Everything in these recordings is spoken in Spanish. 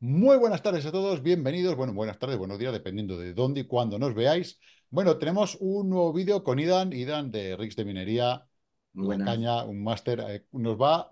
Muy buenas tardes a todos, bienvenidos, bueno, buenas tardes, buenos días, dependiendo de dónde y cuándo nos veáis. Bueno, tenemos un nuevo vídeo con Idan, Idan de Rix de Minería, buenas. Caña, un máster, eh, nos va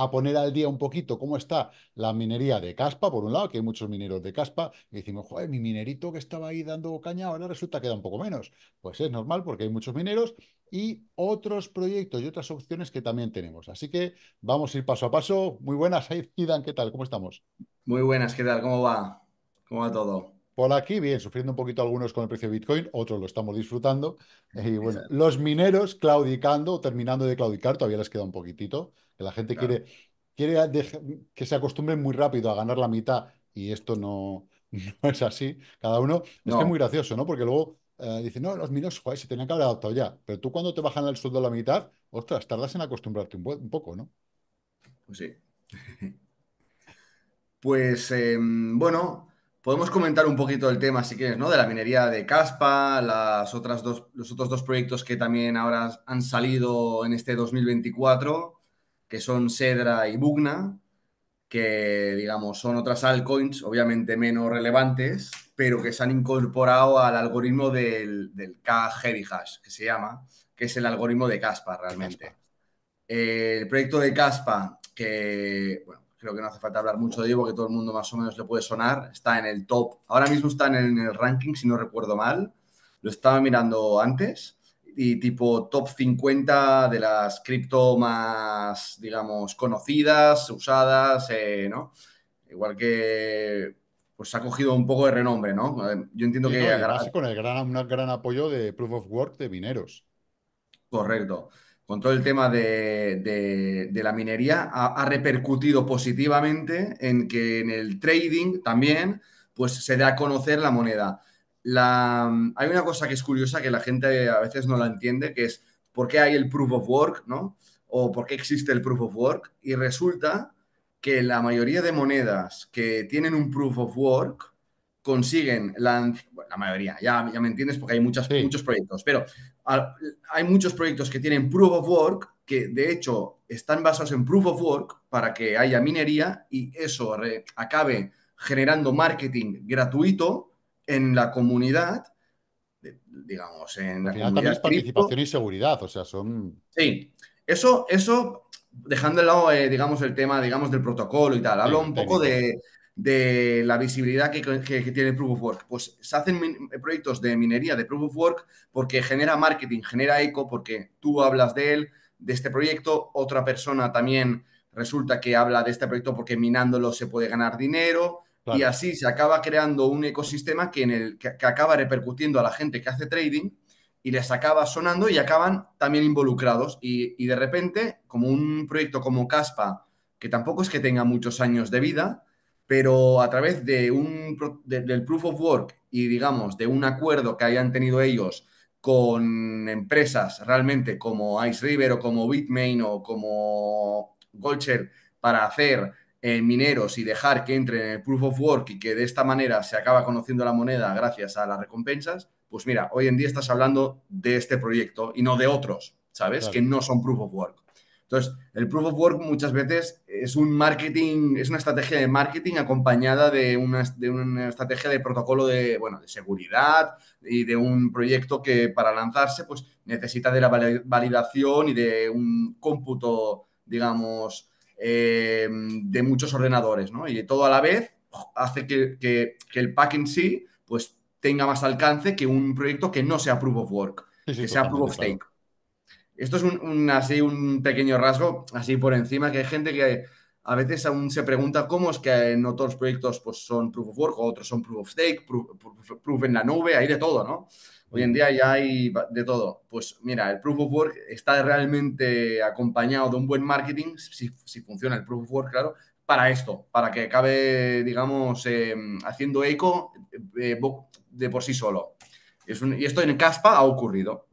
a poner al día un poquito cómo está la minería de caspa, por un lado, que hay muchos mineros de caspa, y decimos, joder, mi minerito que estaba ahí dando caña, ahora resulta que da un poco menos. Pues es normal porque hay muchos mineros y otros proyectos y otras opciones que también tenemos. Así que vamos a ir paso a paso. Muy buenas, Aidan, ¿qué tal? ¿Cómo estamos? Muy buenas, ¿qué tal? ¿Cómo va? ¿Cómo va todo? Por aquí, bien, sufriendo un poquito algunos con el precio de Bitcoin, otros lo estamos disfrutando. Y eh, bueno, los mineros claudicando, terminando de claudicar, todavía les queda un poquitito que la gente quiere, quiere que se acostumbren muy rápido a ganar la mitad y esto no, es así. Cada uno es que muy gracioso, ¿no? Porque luego eh, dicen, no, los minos se tenían que haber adaptado ya. Pero tú cuando te bajan el sueldo a la mitad, ostras, tardas en acostumbrarte un, poco, ¿no? Pues sí. pues em, bueno, Podemos comentar un poquito el tema, si quieres, ¿no? De la minería de Caspa, las otras dos, los otros dos proyectos que también ahora han salido en este 2024 que son Sedra y Bugna, que digamos son otras altcoins, obviamente menos relevantes, pero que se han incorporado al algoritmo del, k Hash, que se llama, que es el algoritmo de Caspa realmente. Eh, el proyecto de Caspa, que bueno, creo que no hace falta hablar mucho de ello porque todo el mundo más o menos le puede sonar, está en el top, ahora mismo está en el ranking, si no recuerdo mal, lo estaba mirando antes y tipo top 50 de las cripto más, digamos, conocidas, usadas, eh, ¿no? Igual que pues ha cogido un poco de renombre, ¿no? Eh, yo entiendo que... Con el gran, gran apoyo de Proof of Work de mineros. Correcto. Con todo el tema de, de, la minería ha, repercutido positivamente en que en el trading también pues se da a conocer la moneda la, hay una cosa que es curiosa que la gente a veces no la entiende, que es por qué hay el proof of work, ¿no? O por qué existe el proof of work. Y resulta que la mayoría de monedas que tienen un proof of work consiguen la, mayoría, ya, ya, me entiendes porque hay muchas, muchos proyectos, pero hay muchos proyectos que tienen proof of work que de hecho están basados en proof of work para que haya minería y eso acabe generando marketing gratuito en la comunidad, digamos, en la comunidad también es participación y seguridad, o sea, son... Sí, eso, eso dejando de lado, eh, digamos, el tema, digamos, del protocolo y tal, hablo un poco de, de, la visibilidad que, que, tiene Proof of Work. Pues se hacen eh, proyectos de minería de Proof of Work porque genera marketing, genera eco, porque tú hablas de él, de este proyecto, otra persona también resulta que habla de este proyecto porque minándolo se puede ganar dinero, y así se acaba creando un ecosistema que, en el, que, acaba repercutiendo a la gente que hace trading y les acaba sonando y acaban también involucrados. Y, de repente, como un proyecto como Caspa, que tampoco es que tenga muchos años de vida, pero a través de un, del proof of work y, digamos, de un acuerdo que hayan tenido ellos con empresas realmente como Ice River o como Bitmain o como Golcher para hacer mineros y dejar que entre en el proof of work y que de esta manera se acaba conociendo la moneda gracias a las recompensas, pues mira, hoy en día estás hablando de este proyecto y no de otros, ¿sabes? Que no son proof of work. Entonces, el proof of work muchas veces es un marketing, es una estrategia de marketing acompañada de una, de una estrategia de protocolo de, bueno, de seguridad y de un proyecto que para lanzarse pues necesita de la validación y de un cómputo, digamos, eh, de muchos ordenadores, ¿no? Y todo a la vez hace que, que, que, el pack en sí pues, tenga más alcance que un proyecto que no sea proof of work, que sea proof of stake. Esto es un, así, un pequeño rasgo, así por encima, que hay gente que a veces aún se pregunta cómo es que en otros proyectos pues, son proof of work, o otros son proof of stake, proof, proof en la nube, hay de todo, ¿no? Hoy en día ya hay de todo. Pues mira, el proof of work está realmente acompañado de un buen marketing, si, funciona el proof of work, claro, para esto, para que acabe, digamos, em, haciendo eco eh, eh, de por sí solo. y esto en Caspa ha ocurrido.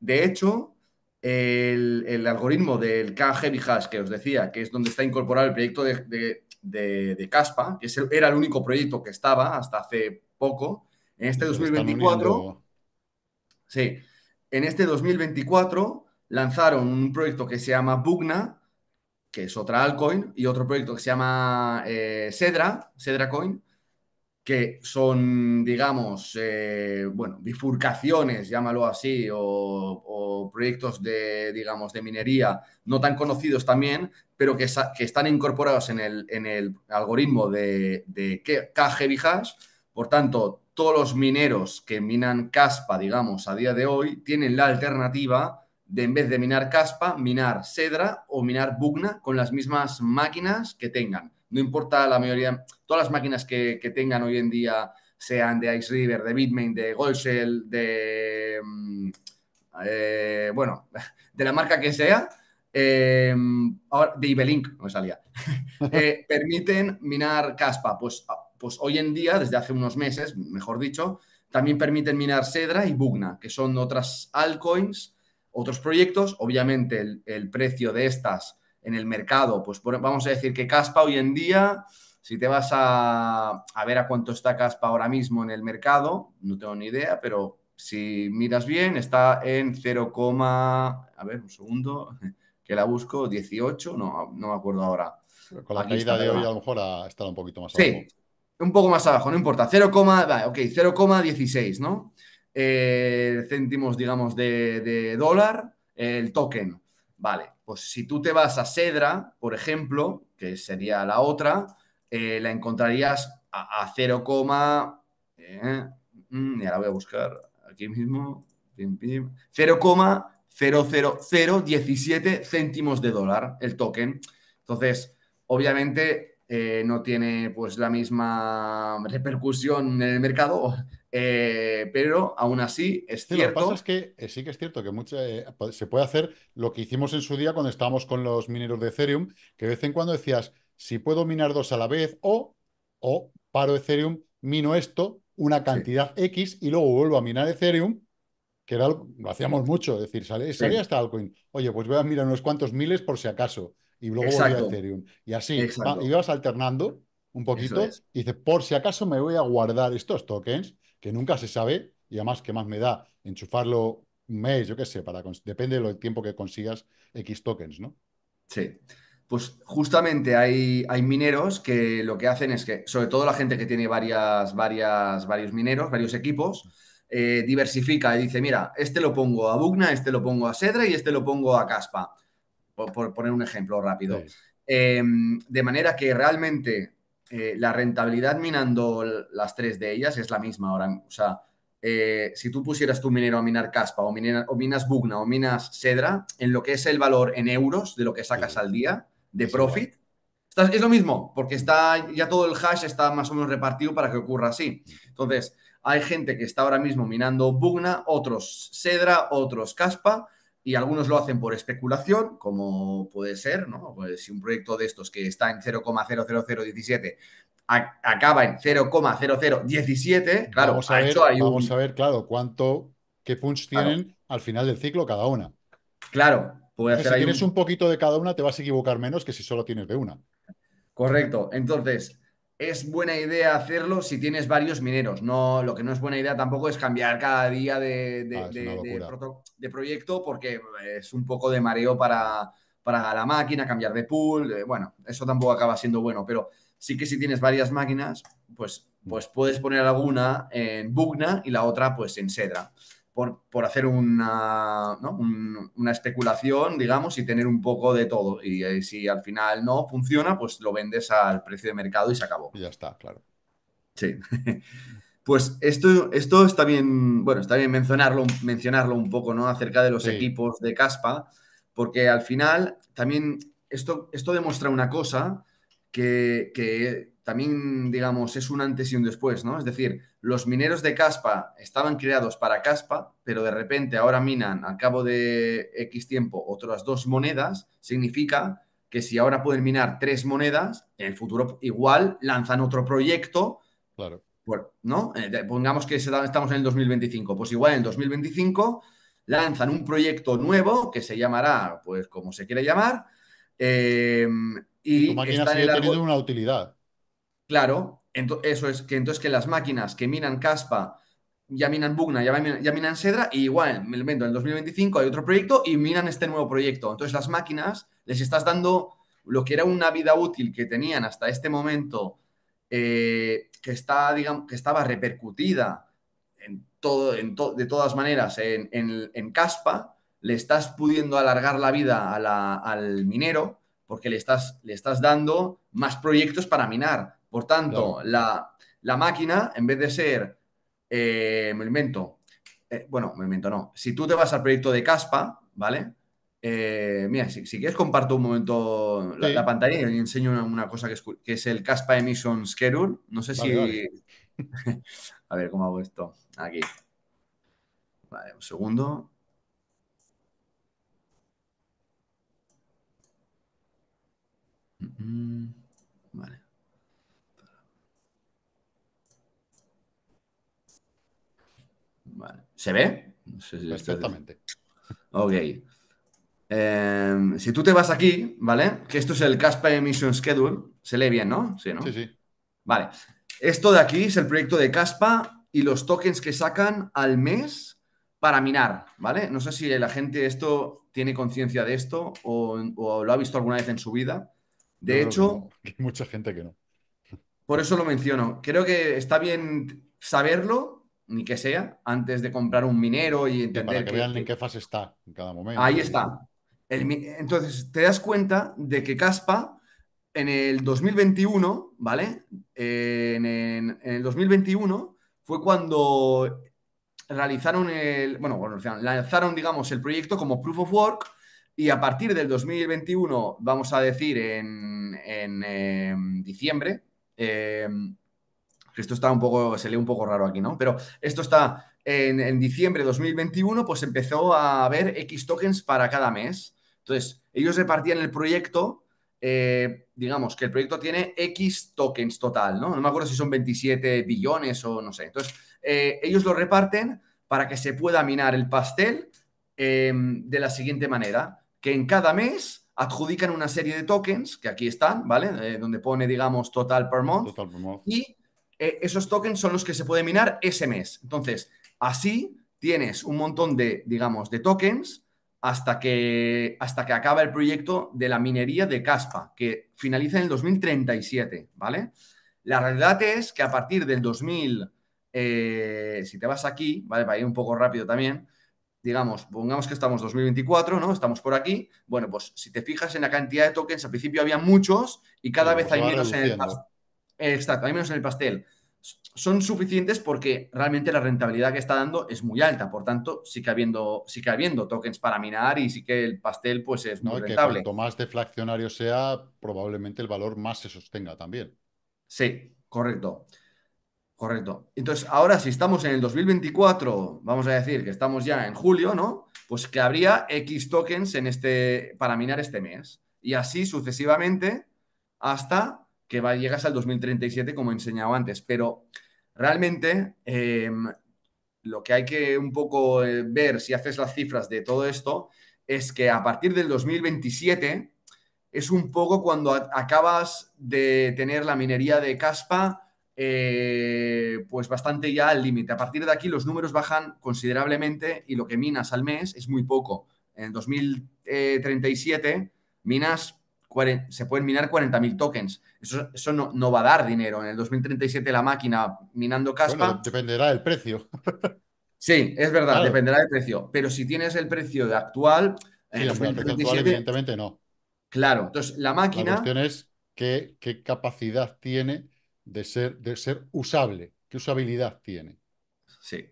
De hecho, el, algoritmo del k Hash que os decía, que es donde está incorporado el proyecto de, Caspa, que es era el único proyecto que estaba hasta hace poco, en este 2024 Sí. En este 2024 lanzaron un proyecto que se llama Bugna, que es otra altcoin, y otro proyecto que se llama eh, Cedra, Cedra Coin, que son, digamos, eh, bueno, bifurcaciones, llámalo así, o, proyectos de, digamos, de minería no tan conocidos también, pero que, están incorporados en el, en el algoritmo de, de KGB Por tanto, todos los mineros que minan caspa, digamos, a día de hoy, tienen la alternativa de en vez de minar caspa, minar cedra o minar bugna con las mismas máquinas que tengan. No importa la mayoría, todas las máquinas que, tengan hoy en día, sean de Ice River, de Bitmain, de Goldshell, de... Mm, eh, bueno, de la marca que sea, eh, de Ibelink, no me salía, eh, permiten minar caspa. Pues pues hoy en día, desde hace unos meses, mejor dicho, también permiten minar Sedra y Bugna, que son otras altcoins, otros proyectos. Obviamente el, precio de estas en el mercado, pues vamos a decir que Caspa hoy en día, si te vas a, ver a cuánto está Caspa ahora mismo en el mercado, no tengo ni idea, pero si miras bien, está en 0, a ver, un segundo, que la busco, 18, no, no me acuerdo ahora. con la caída de hoy a lo mejor ha estado un poquito más sí, un poco más abajo, no importa, 0, vale, ok, 0,16, ¿no? Eh, céntimos, digamos, de, dólar, el token. Vale, pues si tú te vas a Sedra, por ejemplo, que sería la otra, eh, la encontrarías a, a 0, eh, mm, ya la voy a buscar aquí mismo, 0,00017 céntimos de dólar el token. Entonces, obviamente eh, no tiene pues la misma repercusión en el mercado, eh, pero aún así es cierto. Lo que pasa es que eh, sí que es cierto que se puede hacer lo que hicimos en su día cuando estábamos con los mineros de Ethereum, que de vez en cuando decías, si puedo minar dos a la vez o, o paro Ethereum, mino esto, una cantidad X y luego vuelvo a minar Ethereum que era, lo hacíamos mucho, es decir, salía, hasta Alcoin Oye, pues voy a mirar unos cuantos miles por si acaso y luego voy a Ethereum. Y así, y vas alternando un poquito y dices, por si acaso me voy a guardar estos tokens, que nunca se sabe, y además, que más me da? Enchufarlo un mes, yo qué sé, para, depende del tiempo que consigas X tokens, ¿no? Sí. Pues justamente hay, hay mineros que lo que hacen es que, sobre todo la gente que tiene varias, varias, varios mineros, varios equipos, eh, diversifica y dice, mira, este lo pongo a Bugna, este lo pongo a Sedra y este lo pongo a Caspa por, poner un ejemplo rápido. Em, de manera que realmente eh, la rentabilidad minando las tres de ellas es la misma ahora. O sea, eh, si tú pusieras tu minero a minar caspa o, o, minas bugna o minas cedra, en lo que es el valor en euros de lo que sacas al día de profit, es lo mismo, porque está ya todo el hash está más o menos repartido para que ocurra así. Entonces, hay gente que está ahora mismo minando bugna, otros cedra, otros caspa, y algunos lo hacen por especulación, como puede ser, ¿no? Pues si un proyecto de estos que está en 0,00017 acaba en 0,0017, claro, vamos a, ver, hecho vamos a ver, claro, cuánto, qué punch tienen al final del ciclo cada una. Claro, puede hacer Si tienes un poquito de cada una, te vas a equivocar menos que si solo tienes de una. Correcto. Entonces, es buena idea hacerlo si tienes varios mineros. No, lo que no es buena idea tampoco es cambiar cada día de, ah, proyecto porque es un poco de mareo para, la máquina, cambiar de pool. Eh, bueno, eso tampoco acaba siendo bueno, pero sí que si tienes varias máquinas, pues, mm. pues puedes poner alguna en Bugna y la otra pues en Sedra por, hacer una, una, especulación, digamos, y tener un poco de todo. Y eh, si al final no funciona, pues lo vendes al precio de mercado y se acabó. ya está, claro. Sí. Pues esto, esto está bien, bueno, está bien mencionarlo, mencionarlo un poco, ¿no? Acerca de los equipos de Caspa, porque al final también esto, esto demuestra una cosa que, que también, digamos, es un antes y un después, ¿no? Es decir, los mineros de Caspa estaban creados para Caspa, pero de repente ahora minan al cabo de X tiempo otras dos monedas, significa que si ahora pueden minar tres monedas, en el futuro igual lanzan otro proyecto. Claro. ¿no? Eh, pongamos que estamos en el 2025, pues igual en el 2025 lanzan un proyecto nuevo que se llamará, pues como se quiere llamar, eh, y... Tu máquina teniendo una utilidad. Claro, eso es que entonces que las máquinas que minan caspa ya minan Bugna, ya, minan, ya Sedra, y igual, me invento, en el 2025 hay otro proyecto y minan este nuevo proyecto. Entonces las máquinas les estás dando lo que era una vida útil que tenían hasta este momento, eh, que, está, digamos, que estaba repercutida en todo, en de todas maneras en, Caspa, le estás pudiendo alargar la vida al minero porque le estás, le estás dando más proyectos para minar por tanto, la, máquina, en vez de ser, eh, me invento, eh, bueno, me invento no, si tú te vas al proyecto de Caspa, ¿vale? Eh, mira, si, quieres comparto un momento la, pantalla y enseño una, cosa que es, el Caspa Emission Schedule. No sé si... A ver, ¿cómo hago esto? Aquí. Vale, un segundo. Mm, mm. ¿Se ve? exactamente. si Ok. Em, si tú te vas aquí, ¿vale? Que esto es el Caspa Emission Schedule. Se lee bien, ¿no? Sí, ¿no? Sí, sí. Vale. Esto de aquí es el proyecto de Caspa y los tokens que sacan al mes para minar, ¿vale? No sé si la gente esto tiene conciencia de esto o, lo ha visto alguna vez en su vida. De hecho, hay mucha gente que no. Por eso lo menciono. Creo que está bien saberlo ni que sea, antes de comprar un minero y entender. para que, vean en qué fase está en cada momento. Ahí está. entonces, te das cuenta de que Caspa en el 2021, ¿vale? Eh, en, el 2021 fue cuando realizaron el. Bueno, bueno, lanzaron, digamos, el proyecto como Proof of Work. Y a partir del 2021, vamos a decir en, eh, diciembre, eh, esto está un poco, se lee un poco raro aquí, ¿no? Pero esto está en, diciembre de 2021, pues empezó a haber X tokens para cada mes. Entonces, ellos repartían el proyecto eh, digamos que el proyecto tiene X tokens total, ¿no? No me acuerdo si son 27 billones o no sé. Entonces, eh, ellos lo reparten para que se pueda minar el pastel em, de la siguiente manera, que en cada mes adjudican una serie de tokens, que aquí están, ¿vale? Eh, donde pone, digamos, total per month. Total per month. Y eh, esos tokens son los que se puede minar ese mes. Entonces, así tienes un montón de, digamos, de tokens hasta que, hasta que acaba el proyecto de la minería de Caspa, que finaliza en el 2037, ¿vale? La realidad es que a partir del 2000, eh, si te vas aquí, ¿vale? Para ir un poco rápido también, digamos, pongamos que estamos 2024, ¿no? Estamos por aquí. Bueno, pues si te fijas en la cantidad de tokens, al principio había muchos y cada vez hay menos en el pastel. Exacto, hay menos en el pastel son suficientes porque realmente la rentabilidad que está dando es muy alta. Por tanto, sí habiendo, que habiendo tokens para minar y sí que el pastel pues es no, rentable. Que cuanto más deflacionario sea, probablemente el valor más se sostenga también. Sí, correcto. Correcto. Entonces, ahora si estamos en el 2024, vamos a decir que estamos ya en julio, ¿no? Pues que habría X tokens en este, para minar este mes. Y así sucesivamente hasta llegas al 2037, como he enseñado antes. Pero realmente em, lo que hay que un poco eh, ver si haces las cifras de todo esto es que a partir del 2027 es un poco cuando acabas de tener la minería de caspa eh, pues bastante ya al límite. A partir de aquí los números bajan considerablemente y lo que minas al mes es muy poco. En 2037 eh, minas se pueden minar 40.000 tokens. Eso, no, va a dar dinero. En el 2037 la máquina minando Caspa... dependerá del precio. sí, es verdad, dependerá del precio. Pero si tienes el precio de actual... En el evidentemente no. Claro, entonces la máquina... La cuestión es qué, capacidad tiene de ser, de ser usable, qué usabilidad tiene. Sí,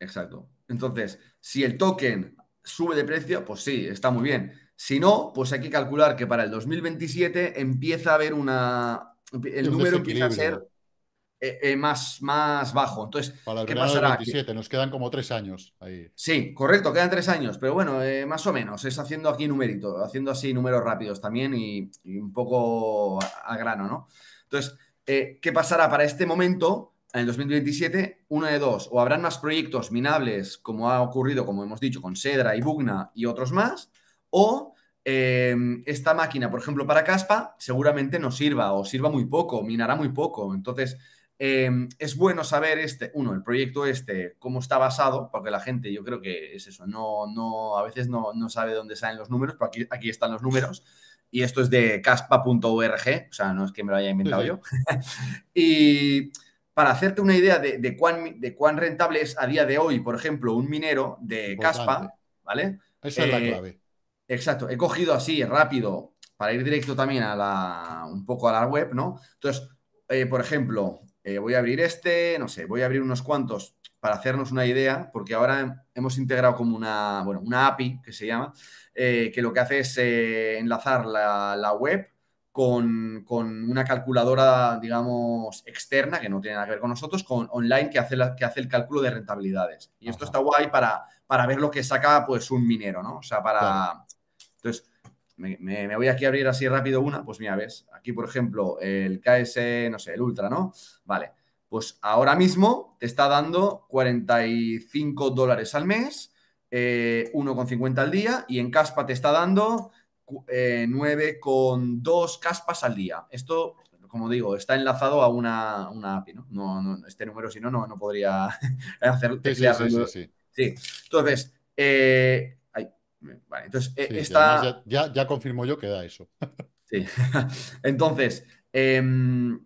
exacto. Entonces, si el token sube de precio, pues sí, está muy bien si no, pues hay que calcular que para el 2027 empieza a haber una... El número empieza a ser eh, eh, más, más bajo. Entonces, ¿qué pasará? nos quedan como tres años ahí. Sí, correcto, quedan tres años, pero bueno, eh, más o menos, es haciendo aquí numerito, haciendo así números rápidos también y, un poco a, grano, ¿no? Entonces, ¿qué pasará para este momento? En el 2027, Uno de dos, o habrán más proyectos minables, como ha ocurrido, como hemos dicho, con Sedra y Bugna y otros más, o em, esta máquina, por ejemplo, para caspa, seguramente no sirva o sirva muy poco, minará muy poco. Entonces, em, es bueno saber este, uno, el proyecto este, cómo está basado, porque la gente, yo creo que es eso, no, no, a veces no, sabe dónde salen los números, pero aquí, están los números. Y esto es de caspa.org, o sea, no es que me lo haya inventado yo. y para hacerte una idea de, cuán, de cuán rentable es a día de hoy, por ejemplo, un minero de caspa, ¿vale? Esa es la eh, clave. Exacto, he cogido así, rápido, para ir directo también a la, un poco a la web, ¿no? Entonces, eh, por ejemplo, eh, voy a abrir este, no sé, voy a abrir unos cuantos para hacernos una idea, porque ahora hemos integrado como una, bueno, una API que se llama, eh, que lo que hace es enlazar la, web con, una calculadora, digamos, externa, que no tiene nada que ver con nosotros, con online que hace, que hace el cálculo de rentabilidades. Y esto está guay para, para ver lo que saca pues un minero, ¿no? O sea, para... Entonces, me, voy aquí a abrir así rápido una, pues mira, ves, aquí por ejemplo el KS, no sé, el Ultra, ¿no? Vale, pues ahora mismo te está dando 45 dólares al mes, 1,50 eh, al día, y en Caspa te está dando 9,2 eh, Caspas al día. Esto, como digo, está enlazado a una, API, ¿no? No, no Este número, si no, no, no podría hacer... Sí, sí, sí, sí, Entonces, eh, entonces, e, ya, ya, confirmo yo que da eso. entonces, em,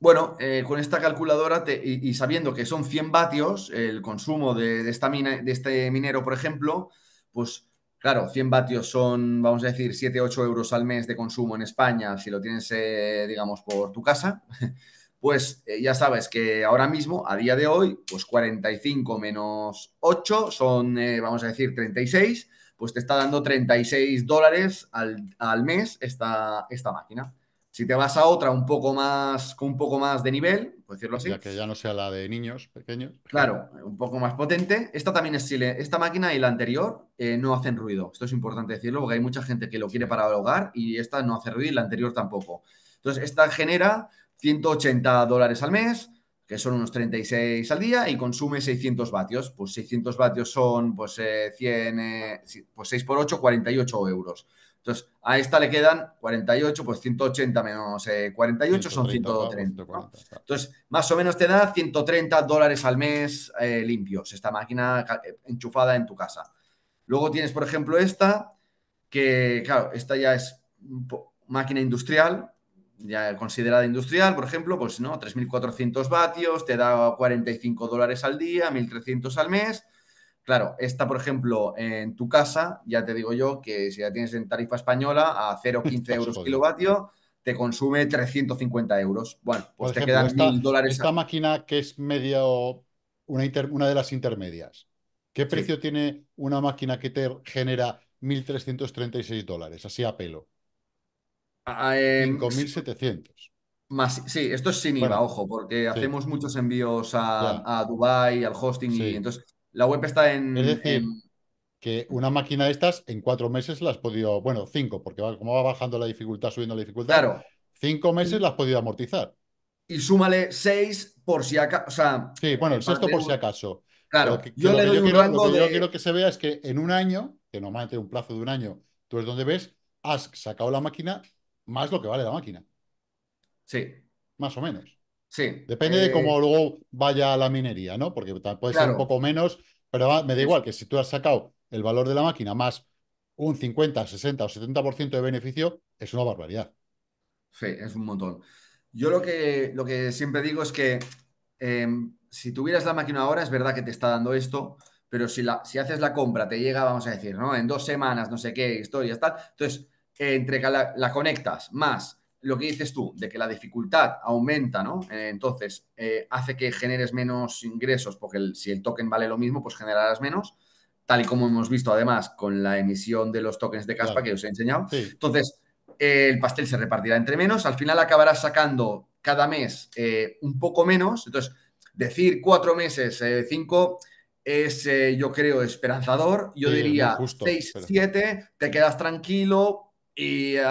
bueno, eh, con esta calculadora y, sabiendo que son 100 vatios el consumo de, esta mina, de este minero, por ejemplo, pues claro, 100 vatios son, vamos a decir, 7, 8 euros al mes de consumo en España, si lo tienes, eh, digamos, por tu casa. Pues eh, ya sabes que ahora mismo, a día de hoy, pues 45 menos 8 son, vamos a decir, 36 pues te está dando 36 dólares al, mes esta, esta máquina. Si te vas a otra un poco más, con un poco más de nivel, por decirlo así. Ya que ya no sea la de niños pequeños. Claro, un poco más potente. Esta también es Esta máquina y la anterior eh, no hacen ruido. Esto es importante decirlo porque hay mucha gente que lo quiere para el hogar y esta no hace ruido y la anterior tampoco. Entonces, esta genera 180 dólares al mes que son unos 36 al día y consume 600 vatios. Pues 600 vatios son pues, 100, eh, eh, pues 6 por 8, 48 euros. Entonces, a esta le quedan 48, pues 180 menos 48 eh, son 130. Entonces, más o menos te da 130 dólares al mes limpios, esta máquina enchufada en tu casa. Luego tienes, por ejemplo, esta, que, claro, esta ya es máquina industrial, ya considerada industrial, por ejemplo, pues no, 3.400 vatios, te da 45 dólares al día, 1.300 al mes. Claro, esta, por ejemplo, en tu casa, ya te digo yo que si ya tienes en tarifa española a 0,15 pues euros kilovatio, te consume 350 euros. Bueno, pues te quedan 1.000 dólares. Esta máquina que es medio, una, una de las intermedias, ¿qué precio tiene una máquina que te genera 1.336 dólares, así a pelo? 5.700. Em, Más, sí, esto es sin IVA, ojo, porque hacemos muchos envíos a, a Dubai, al hosting y entonces la web está en... Es decir, que una máquina de estas en cuatro meses las has podido, bueno, cinco, porque como va bajando la dificultad, subiendo la dificultad, claro. cinco meses las has podido amortizar. Y súmale seis por si acaso, Sí, bueno, el sexto por si acaso. Claro, yo lo que Yo quiero que se vea es que en un año, que normalmente un plazo de un año, tú es donde ves, has sacado la máquina más lo que vale la máquina. Sí. Más o menos. Sí. Depende de eh, cómo luego vaya la minería, ¿no? Porque puede ser un poco menos, pero me da igual que si tú has sacado el valor de la máquina más un 50, 60 o 70% de beneficio, es una barbaridad. Sí, es un montón. Yo lo que, lo que siempre digo es que em, si tuvieras la máquina ahora, es verdad que te está dando esto, pero si, la, si haces la compra, te llega, vamos a decir, ¿no? En dos semanas, no sé qué, historias, tal. Entonces, eh, entre la, conectas más lo que dices tú, de que la dificultad aumenta, ¿no? Eh, entonces, eh, hace que generes menos ingresos, porque si el token vale lo mismo, pues generarás menos, tal y como hemos visto además con la emisión de los tokens de Caspa que os he enseñado. Entonces, el pastel se repartirá entre menos, al final acabarás sacando cada mes un poco menos, entonces, decir cuatro meses, cinco es, yo creo, esperanzador. Yo diría seis, siete, te quedas tranquilo, y eh,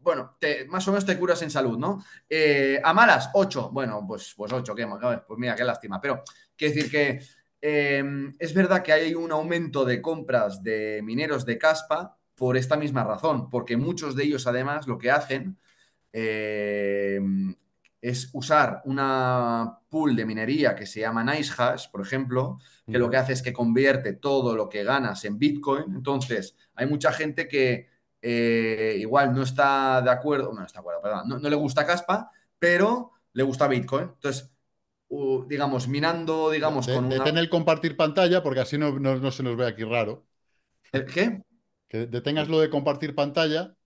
bueno, más o menos te curas en salud, ¿no? Eh, a malas, 8. Bueno, pues, pues 8, ¿qué? Pues mira, qué lástima. Pero quiero decir que em, es verdad que hay un aumento de compras de mineros de caspa por esta misma razón, porque muchos de ellos además lo que hacen em, es usar una pool de minería que se llama NiceHash, por ejemplo, que lo mm. que hace es que convierte todo lo que ganas en Bitcoin. Entonces, hay mucha gente que eh, igual no está de acuerdo, no está de acuerdo, perdón, no, le gusta Caspa, pero le gusta Bitcoin. Entonces, digamos, minando, digamos, con Detén el compartir pantalla porque así no, no, se nos ve aquí raro. qué? Que detengas lo de compartir pantalla.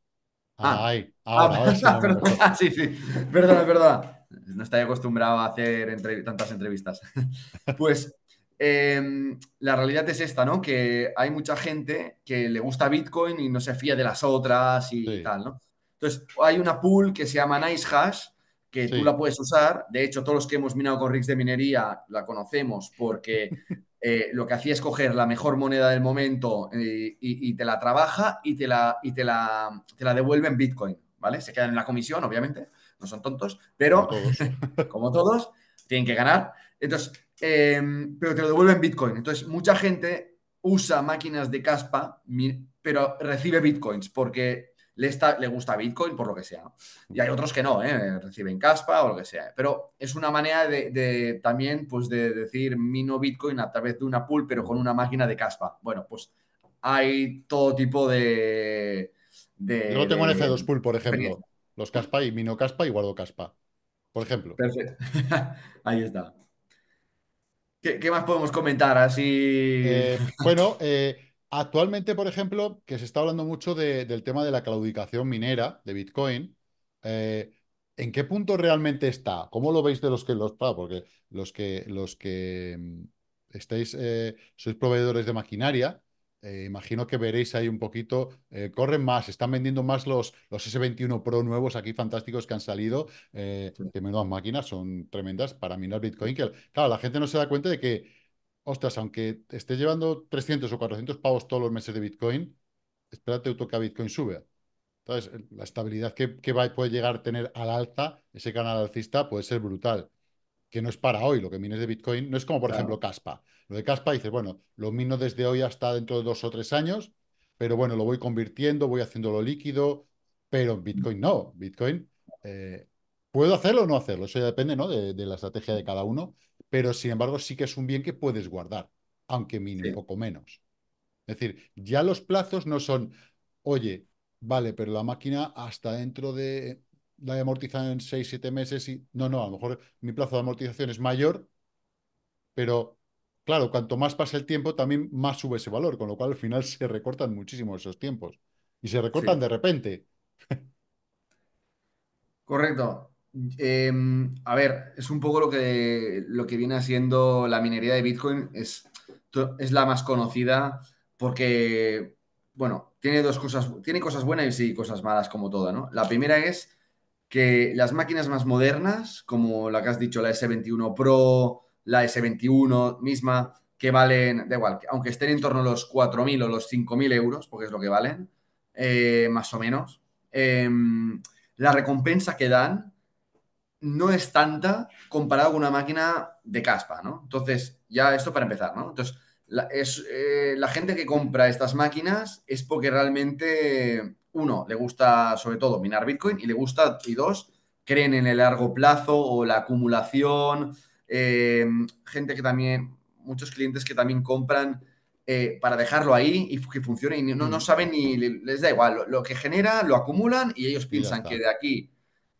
Ah, Ay, ah, sí, sí, perdona, No estoy acostumbrado a hacer tantas entrevistas. pues Em, la realidad es esta, ¿no? Que hay mucha gente que le gusta Bitcoin y no se fía de las otras y, tal, ¿no? Entonces, hay una pool que se llama NiceHash, que tú la puedes usar. De hecho, todos los que hemos minado con rigs de minería la conocemos porque eh, lo que hacía es coger la mejor moneda del momento eh, y, te la trabaja y te la, y te la, la devuelve en Bitcoin, ¿vale? Se quedan en la comisión, obviamente, no son tontos, pero como todos, como todos tienen que ganar. Entonces, Em, pero te lo devuelven Bitcoin. Entonces, mucha gente usa máquinas de caspa, pero recibe Bitcoins porque le, está, le gusta Bitcoin por lo que sea. Y hay otros que no, ¿eh? reciben caspa o lo que sea. Pero es una manera de, también pues de decir mino Bitcoin a través de una pool, pero con una máquina de caspa. Bueno, pues hay todo tipo de... de Yo tengo en F2 Pool, por ejemplo. Los caspa y mino caspa y guardo caspa. Por ejemplo. Perfecto. Ahí está. ¿Qué, más podemos comentar así? Eh, bueno, eh, actualmente, por ejemplo, que se está hablando mucho del tema de la claudicación minera de Bitcoin. Eh, ¿En qué punto realmente está? ¿Cómo lo veis de los que los porque los que los que mm, estáis sois proveedores de maquinaria? Eh, imagino que veréis ahí un poquito, eh, corren más, están vendiendo más los, los S21 Pro nuevos aquí fantásticos que han salido, eh, máquinas, son tremendas para minar Bitcoin, que claro, la gente no se da cuenta de que, ostras, aunque estés llevando 300 o 400 pavos todos los meses de Bitcoin, espérate auto que Bitcoin sube. Entonces, la estabilidad que, va, puede llegar a tener al alza, ese canal alcista, puede ser brutal que no es para hoy, lo que mines de Bitcoin, no es como por ejemplo Caspa. Lo de Caspa dices, bueno, lo mino desde hoy hasta dentro de dos o tres años, pero bueno, lo voy convirtiendo, voy haciéndolo líquido, pero Bitcoin no. Bitcoin, eh, ¿puedo hacerlo o no hacerlo? Eso ya depende ¿no? de, la estrategia de cada uno, pero sin embargo sí que es un bien que puedes guardar, aunque mine un poco menos. Es decir, ya los plazos no son, oye, vale, pero la máquina hasta dentro de la he amortizado en 6, 7 meses y no, no, a lo mejor mi plazo de amortización es mayor, pero claro, cuanto más pasa el tiempo, también más sube ese valor, con lo cual al final se recortan muchísimo esos tiempos y se recortan de repente. Correcto. Em, a ver, es un poco lo que, lo que viene haciendo la minería de Bitcoin, es, es la más conocida porque, bueno, tiene dos cosas, tiene cosas buenas y cosas malas como toda, ¿no? La primera es que las máquinas más modernas, como la que has dicho, la S21 Pro, la S21 misma, que valen, da igual, aunque estén en torno a los 4.000 o los 5.000 euros, porque es lo que valen, eh, más o menos, em, la recompensa que dan no es tanta comparada con una máquina de caspa, ¿no? Entonces, ya esto para empezar, ¿no? Entonces, es, eh, la gente que compra estas máquinas es porque realmente uno, le gusta sobre todo minar Bitcoin y le gusta, y dos, creen en el largo plazo o la acumulación, em, gente que también, muchos clientes que también compran eh, para dejarlo ahí y que funcione y no, mm. saben ni, les da igual, lo, que genera lo acumulan y ellos piensan que de aquí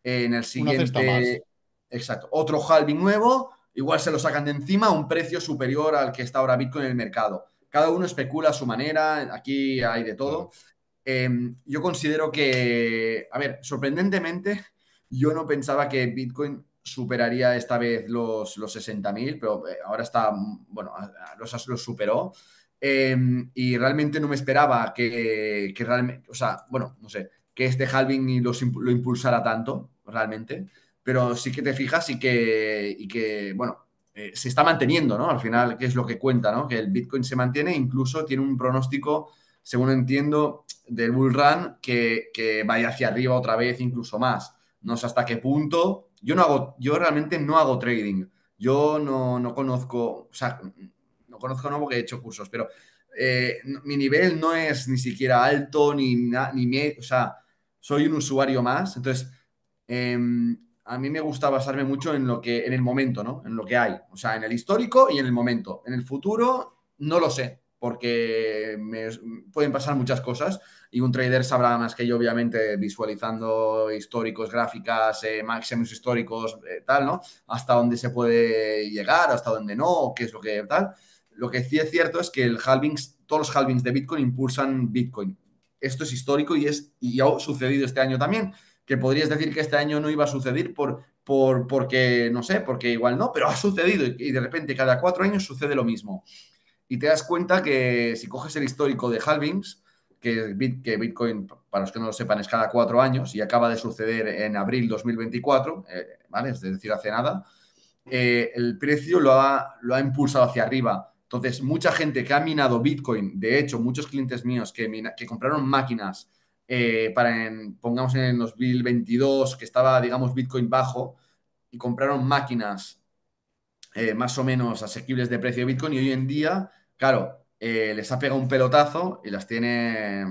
eh, en el siguiente, exacto, otro halving nuevo, igual se lo sacan de encima a un precio superior al que está ahora Bitcoin en el mercado. Cada uno especula a su manera, aquí hay de todo. Em, yo considero que, a ver, sorprendentemente, yo no pensaba que Bitcoin superaría esta vez los, los 60.000, pero eh, ahora está, bueno, los, superó. Em, y realmente no me esperaba que, que, realmente, o sea, bueno, no sé, que este halving lo impulsara tanto, realmente. Pero sí que te fijas y que, y que bueno, eh, se está manteniendo, ¿no? Al final, qué es lo que cuenta, ¿no? Que el Bitcoin se mantiene, incluso tiene un pronóstico según entiendo, del bull run que, vaya hacia arriba otra vez, incluso más. No sé hasta qué punto. Yo no hago, yo realmente no hago trading. Yo no, no conozco, o sea, no conozco no porque he hecho cursos, pero eh, mi nivel no es ni siquiera alto, ni, ni medio, o sea, soy un usuario más. Entonces, em, a mí me gusta basarme mucho en lo que, en el momento, ¿no? En lo que hay. O sea, en el histórico y en el momento. En el futuro, no lo sé porque me, pueden pasar muchas cosas y un trader sabrá más que yo, obviamente, visualizando históricos, gráficas, eh, máximos históricos, eh, tal, ¿no? Hasta dónde se puede llegar, hasta dónde no, qué es lo que tal. Lo que sí es cierto es que el halving, todos los halvings de Bitcoin impulsan Bitcoin. Esto es histórico y, es, y ha sucedido este año también, que podrías decir que este año no iba a suceder por, por, porque, no sé, porque igual no, pero ha sucedido y, y de repente cada cuatro años sucede lo mismo y te das cuenta que si coges el histórico de halvings, que, Bitcoin, para los que no lo sepan, es cada cuatro años y acaba de suceder en abril 2024, eh, ¿vale? Es decir, hace nada, eh, el precio lo ha, lo ha impulsado hacia arriba. Entonces, mucha gente que ha minado Bitcoin, de hecho, muchos clientes míos que, que compraron máquinas eh, para, pongamos en el 2022, que estaba, digamos, Bitcoin bajo, y compraron máquinas más o menos asequibles de precio de Bitcoin, y hoy en día Claro, eh, les ha pegado un pelotazo y las tiene,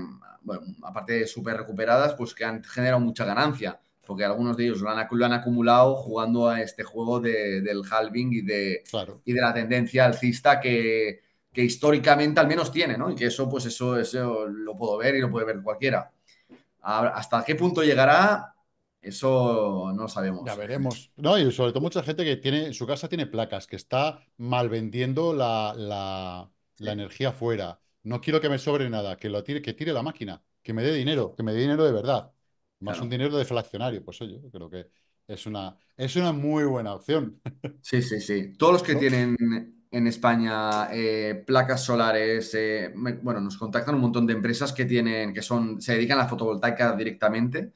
bueno, aparte de súper recuperadas, pues que han generado mucha ganancia, porque algunos de ellos lo han, acumulado jugando a este juego del halving y de, y de la tendencia alcista que, históricamente al menos tiene, ¿no? Y que eso, pues eso, eso lo puedo ver y lo puede ver cualquiera. ¿Hasta qué punto llegará? Eso no sabemos. Ya veremos. No, y sobre todo mucha gente que tiene, en su casa tiene placas, que está mal vendiendo la la energía fuera, no quiero que me sobre nada, que, lo tire, que tire la máquina, que me dé dinero, que me dé dinero de verdad, más un dinero deflacionario. Pues yo creo que es una, es una muy buena opción. Sí, sí, sí. Todos los que tienen en España eh, placas solares, eh, bueno, nos contactan un montón de empresas que tienen, que son, se dedican a la fotovoltaica directamente,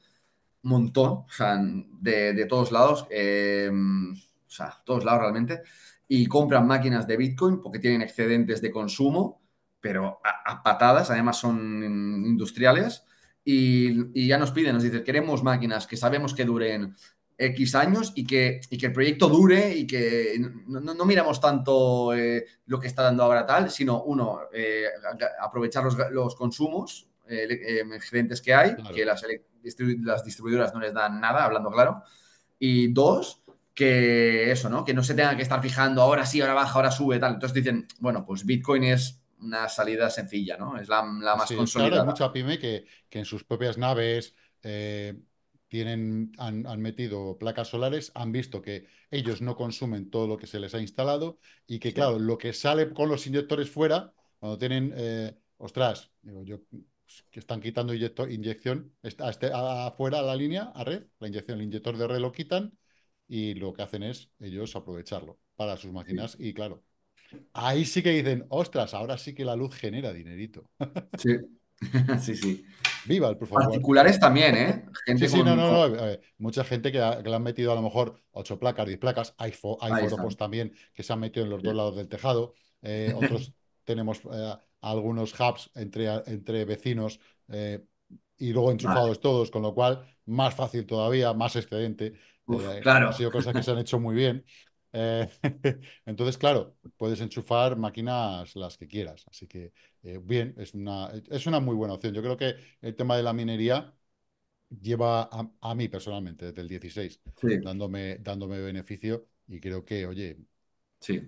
un montón, o sea, de, todos lados, eh, o sea, todos lados realmente y compran máquinas de Bitcoin porque tienen excedentes de consumo, pero a, patadas, además son industriales, y, ya nos piden, nos dicen, queremos máquinas que sabemos que duren X años y que, el proyecto dure y que no, no, miramos tanto eh, lo que está dando ahora tal, sino uno, eh, aprovechar los, consumos eh, excedentes que hay, que las, las distribuidoras no les dan nada, hablando claro, y dos, que eso, ¿no? Que no se tenga que estar fijando ahora sí, ahora baja, ahora sube, tal. Entonces dicen, bueno, pues Bitcoin es una salida sencilla, ¿no? Es la, la más consolidada. hay mucha pyme que, en sus propias naves eh, tienen, han, metido placas solares, han visto que ellos no consumen todo lo que se les ha instalado y que, claro, lo que sale con los inyectores fuera, cuando tienen, eh, ostras, digo, yo pues, que están quitando inyección, afuera a la línea, a red, la inyección, el inyector de red lo quitan, y lo que hacen es ellos aprovecharlo para sus máquinas y claro, ahí sí que dicen, ostras, ahora sí que la luz genera dinerito. Sí, sí, sí. Viva el favor. Particulares también, ¿eh? sí, sí, no, no, mucha gente que, le han metido a lo mejor ocho placas, 10 placas. Hay, hay también que se han metido en los dos lados del tejado. Eh, otros tenemos eh, algunos hubs entre, entre vecinos eh, y luego enchufados todos, con lo cual más fácil todavía, más excedente. Eh, claro. sido cosas que se han hecho muy bien. Eh, entonces, claro, puedes enchufar máquinas las que quieras. Así que, eh, bien, es una, es una muy buena opción. Yo creo que el tema de la minería lleva a, mí personalmente desde el 16, dándome, dándome beneficio y creo que, oye, sí.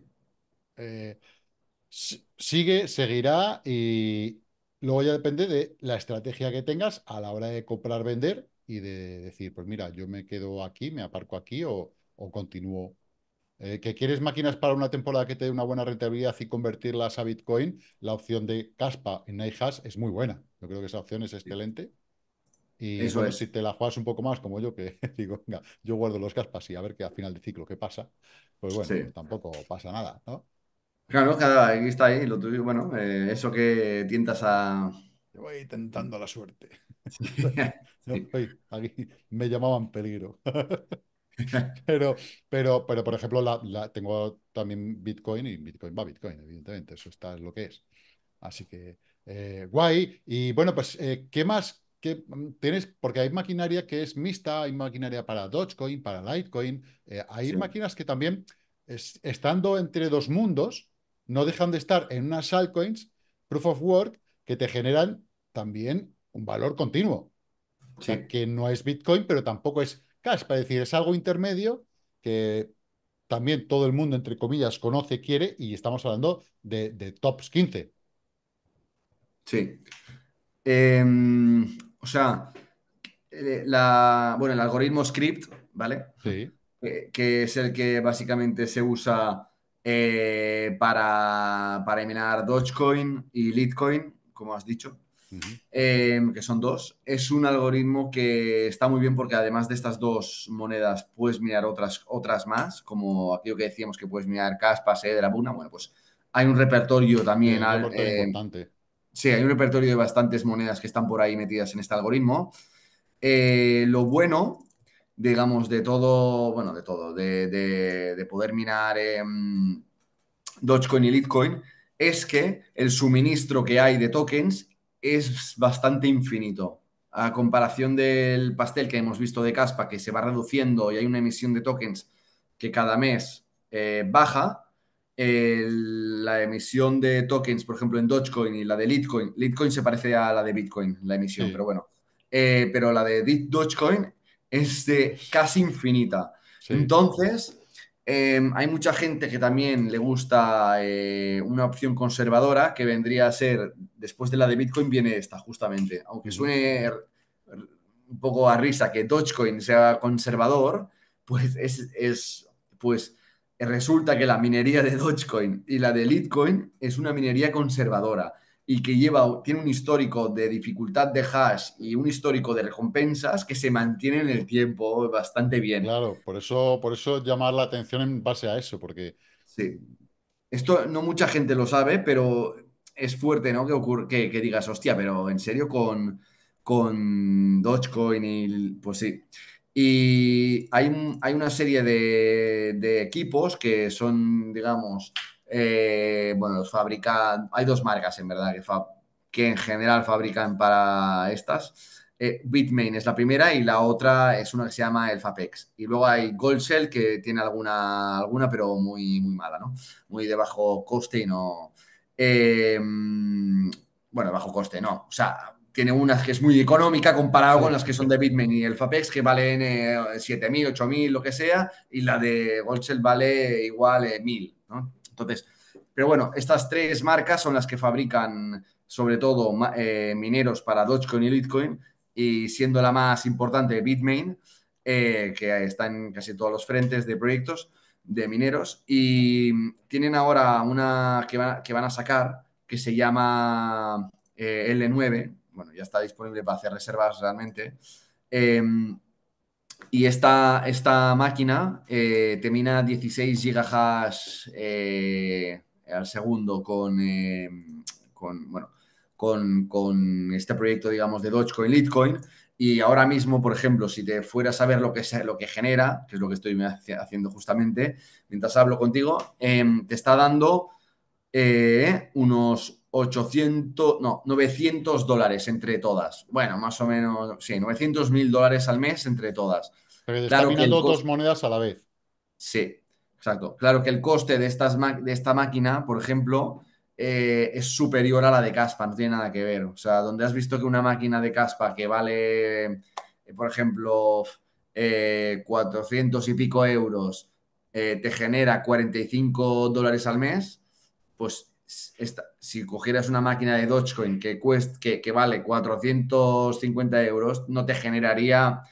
sigue, seguirá y luego ya depende de la estrategia que tengas a la hora de comprar, vender y de decir, pues mira, yo me quedo aquí, me aparco aquí o, o continúo. Eh, que quieres máquinas para una temporada que te dé una buena rentabilidad y convertirlas a Bitcoin, la opción de Caspa en IHAS es muy buena. Yo creo que esa opción es excelente. Y si te la juegas un poco más, como yo, que digo, venga, yo guardo los caspas y a ver qué al final de ciclo qué pasa, pues bueno, tampoco pasa nada, ¿no? Claro, aquí está ahí, lo tuyo, bueno, eh, eso que tientas a. Yo voy intentando la suerte. me llamaban peligro. pero, pero, pero, por ejemplo, la, tengo también Bitcoin y Bitcoin va Bitcoin, evidentemente, eso está es lo que es. Así que, eh, guay. Y bueno, pues, eh, ¿qué más qué mm, tienes? Porque hay maquinaria que es mixta, hay maquinaria para Dogecoin, para Litecoin, eh, hay máquinas que también, estando entre dos mundos, no dejan de estar en unas altcoins, proof of work, que te generan también un valor continuo. que no es Bitcoin, pero tampoco es cash. Para decir, es algo intermedio que también todo el mundo, entre comillas, conoce, quiere, y estamos hablando de, tops 15. Sí. Em, o sea, eh, la, bueno, el algoritmo script, ¿vale? Sí. que es el que básicamente se usa eh, para, para eminar Dogecoin y Litecoin, como has dicho. Em, que son dos. Es un algoritmo que está muy bien porque además de estas dos monedas puedes mirar otras, otras más, como aquello que decíamos que puedes mirar Caspa, de Bueno, pues hay un repertorio también. Sí, em, Sí, hay un repertorio de bastantes monedas que están por ahí metidas en este algoritmo. Eh, lo bueno digamos, de todo, bueno, de todo, de, poder minar em, Dogecoin y Litecoin, es que el suministro que hay de tokens es bastante infinito. A comparación del pastel que hemos visto de Caspa, que se va reduciendo y hay una emisión de tokens que cada mes eh, baja, la emisión de tokens, por ejemplo, en Dogecoin y la de Litecoin, Litecoin se parece a la de Bitcoin, la emisión, pero bueno, eh, pero la de Dogecoin es de casi infinita. Entonces, Em, hay mucha gente que también le gusta eh, una opción conservadora que vendría a ser, después de la de Bitcoin, viene esta, justamente. Aunque suene un poco a risa que Dogecoin sea conservador, pues pues resulta que la minería de Dogecoin y la de Litecoin es una minería conservadora y que lleva, tiene un histórico de dificultad de hash y un histórico de recompensas que se mantiene en el tiempo bastante bien. Claro, por eso, por eso llamar la atención en base a eso, porque... Sí. Esto no mucha gente lo sabe, pero es fuerte, ¿no? Que, que, digas, hostia, pero en serio con, con Dogecoin y... Pues sí. Y hay, hay una serie de equipos que son, digamos, eh, bueno, los fabrican, hay dos marcas en verdad que, en general fabrican para estas. Eh, Bitmain es la primera y la otra es una que se llama el Fapex. Y luego hay Goldshell que tiene alguna, alguna pero muy, muy mala, ¿no? Muy de bajo coste y no... bueno, eh, bueno, bajo coste, no. O sea, tiene unas que es muy económica comparado con las que son de Bitmain y el que valen 7.000, 8.000, lo que sea, y la de Goldshell vale igual 1.000, ¿no? Entonces, pero bueno, estas tres marcas son las que fabrican sobre todo eh, mineros para Dogecoin y Bitcoin y siendo la más importante Bitmain, eh, que está en casi todos los frentes de proyectos de mineros y tienen ahora una que, que van a sacar que se llama eh, L9, bueno, ya está disponible para hacer reservas realmente. Em, y esta, máquina eh, termina 16 GHz eh, al segundo eh, con, con, este proyecto, digamos, de Dogecoin, Litecoin. Y ahora mismo, por ejemplo, si te fueras a ver lo que, lo que genera, que es lo que estoy haciendo justamente mientras hablo contigo, em, te está dando unos 800, no, 900 dólares entre todas. Bueno, más o menos, sí, 900 mil dólares al mes entre todas. Pero claro dos monedas a la vez. Sí, exacto. Claro que el coste de, estas de esta máquina, por ejemplo, eh, es superior a la de Caspa, no tiene nada que ver. O sea, donde has visto que una máquina de Caspa que vale, eh, por ejemplo, 400 eh, y pico euros, te genera 45 dólares al mes, pues esta, si cogieras una máquina de Dogecoin que, que, vale 450 euros, no te generaría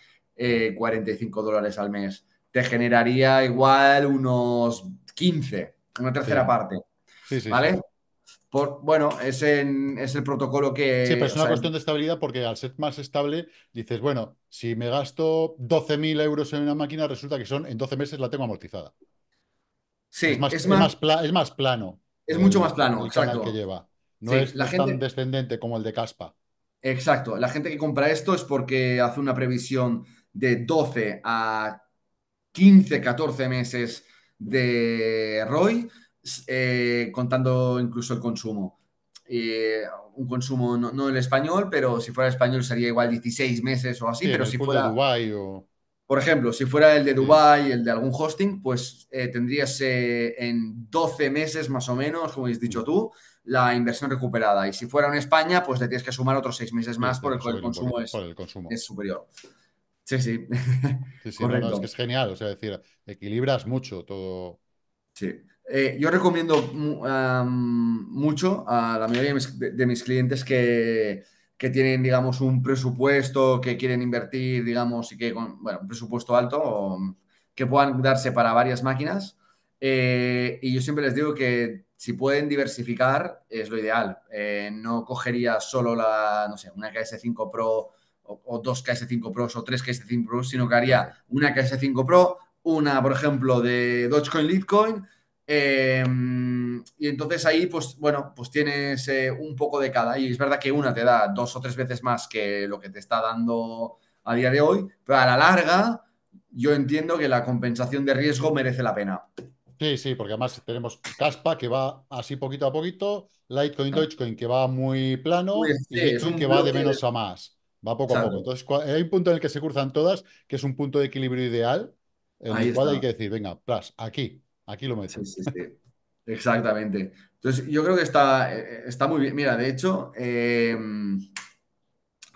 45 eh, dólares al mes. Te generaría igual unos 15, una tercera parte. ¿Vale? Por, bueno, es, el protocolo que... Sí, pero es una cuestión de estabilidad porque al ser más estable dices, bueno, si me gasto 12.000 euros en una máquina, resulta que son en 12 meses la tengo amortizada. Sí, es más, es más plano. Es mucho más plano, exacto. que lleva. No es tan descendente como el de Caspa. Exacto. La gente que compra esto es porque hace una previsión de 12 a 15, 14 meses de ROI, eh, contando incluso el consumo. Eh, un consumo no, en el español, pero si fuera español sería igual 16 meses o así, pero si fuera... Uruguay o... Por ejemplo, si fuera el de Dubai, el de algún hosting, pues eh, tendrías eh, en 12 meses más o menos, como has dicho tú, la inversión recuperada. Y si fuera en España, pues le tienes que sumar otros 6 meses más por, el, consumo es, es superior. Sí, sí. es genial, o sea, decir, equilibras mucho todo. Sí. Eh, yo recomiendo mucho a la mayoría de mis clientes que, que tienen, digamos, un presupuesto que quieren invertir, digamos, y que con bueno, un presupuesto alto que puedan darse para varias máquinas. Eh, y yo siempre les digo que si pueden diversificar es lo ideal. Eh, no cogería solo la, no sé, una KS5 Pro o, o dos KS5 Pros o tres KS5 Pros, sino que haría una KS5 Pro, una, por ejemplo, de Dogecoin, Litecoin, Em, y entonces ahí, pues bueno, pues tienes eh, un poco de cada. Y es verdad que una te da dos o tres veces más que lo que te está dando a día de hoy, pero a la larga yo entiendo que la compensación de riesgo merece la pena. Sí, sí, porque además tenemos Caspa que va así poquito a poquito, Litecoin, Dogecoin que va muy plano y que va de menos a más, va poco a poco. Entonces hay un punto en el que se cruzan todas, que es un punto de equilibrio ideal, en el cual hay que decir, venga, plas, aquí, Aquí lo metes. Exactamente. Entonces, yo creo que está, eh, está muy bien. Mira, de hecho, eh,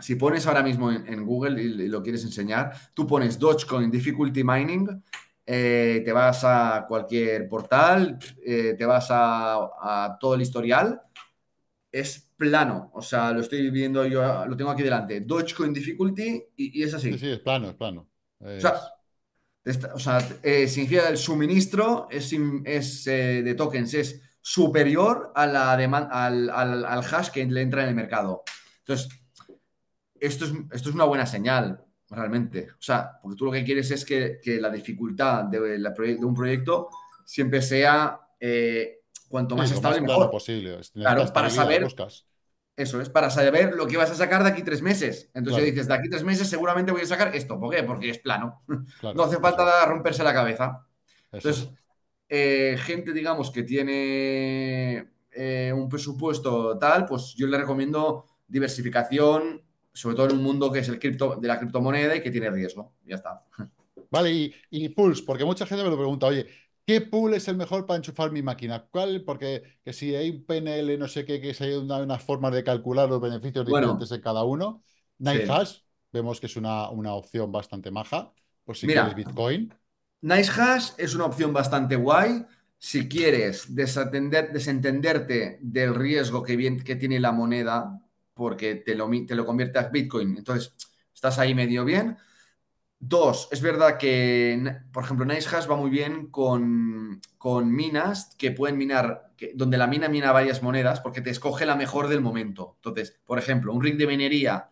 si pones ahora mismo en, Google y, lo quieres enseñar, tú pones Dogecoin Difficulty Mining, eh, te vas a cualquier portal, te vas a, todo el historial. Es plano, o sea, lo estoy viendo yo, lo tengo aquí delante. Dogecoin Difficulty y, es así. Sí, sí, es plano, es plano. O sea, o sea, eh, significa el suministro es, eh, de tokens es superior a la demanda, al, hash que le entra en el mercado. Entonces, esto es, esto es una buena señal, realmente. O sea, porque tú lo que quieres es que, la dificultad de, un proyecto siempre sea eh, cuanto más estable, más mejor. Posible. Claro, para saber, eso es, para saber lo que vas a sacar de aquí tres meses. Entonces dices, de aquí tres meses seguramente voy a sacar esto. ¿Por qué? Porque es plano. no hace falta romperse la cabeza. Entonces, eh, gente, digamos, que tiene eh, un presupuesto tal, pues yo le recomiendo diversificación, sobre todo en un mundo que es el cripto, de la criptomoneda y que tiene riesgo. Ya está. Vale, y, y Pulse, porque mucha gente me lo pregunta, oye, ¿Qué pool es el mejor para enchufar mi máquina? ¿Cuál? Porque si hay un PNL, no sé qué, que si hay una, una forma de calcular los beneficios diferentes en cada uno. NiceHash, vemos que es una, una, opción bastante maja, por si quieres Bitcoin. NiceHash es una opción bastante guay. Si quieres desatender, desentenderte del riesgo que, que tiene la moneda, porque te lo, te lo convierte a Bitcoin, entonces estás ahí medio bien. Dos, es verdad que, por ejemplo, NiceHash va muy bien con, minas que pueden minar, donde la mina mina varias monedas porque te escoge la mejor del momento. Entonces, por ejemplo, un rig de minería,